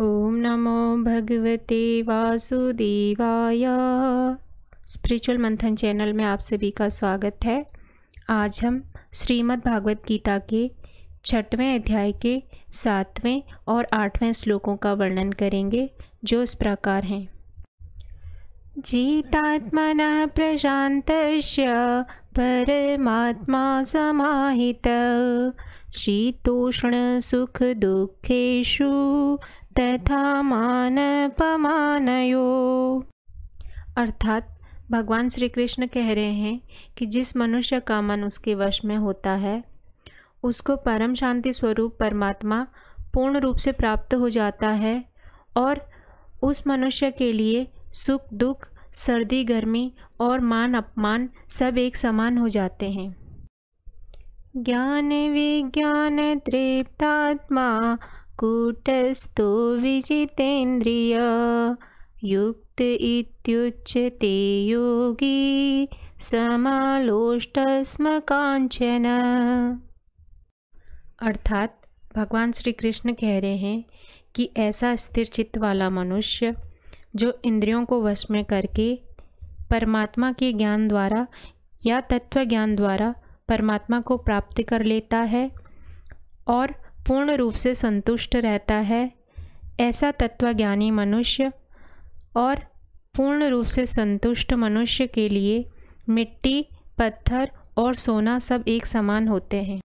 ओम नमो भगवते वासुदेवाय स्पिरिचुअल मंथन चैनल में आप सभी का स्वागत है आज हम श्रीमद् भागवत गीता के छठवें अध्याय के सातवें और आठवें श्लोकों का वर्णन करेंगे जो इस प्रकार हैं जीतात्मन प्रशांत परमात्मा समाहितः शीतोष्ण सुख दुखेशु तथा मानपमानयो अर्थात भगवान श्री कृष्ण कह रहे हैं कि जिस मनुष्य का मन उसके वश में होता है उसको परम शांति स्वरूप परमात्मा पूर्ण रूप से प्राप्त हो जाता है और उस मनुष्य के लिए सुख दुख सर्दी गर्मी और मान अपमान सब एक समान हो जाते हैं ज्ञान विज्ञान तृप्तात्मा कूटस्थो विजितेन्द्रिय युक्त इत्युच्यते योगी समालोष्टस्म कांचन अर्थात भगवान श्री कृष्ण कह रहे हैं कि ऐसा स्थिर चित्त वाला मनुष्य जो इंद्रियों को वश में करके परमात्मा के ज्ञान द्वारा या तत्व ज्ञान द्वारा परमात्मा को प्राप्त कर लेता है और पूर्ण रूप से संतुष्ट रहता है ऐसा तत्वज्ञानी मनुष्य और पूर्ण रूप से संतुष्ट मनुष्य के लिए मिट्टी पत्थर और सोना सब एक समान होते हैं